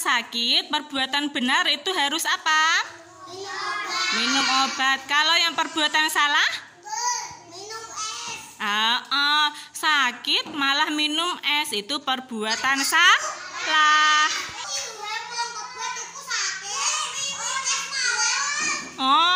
sakit, perbuatan benar itu harus apa? Minum obat. Minum obat. Kalau yang perbuatan salah? Minum es. Uh, uh, sakit malah minum es itu perbuatan salah. Oh,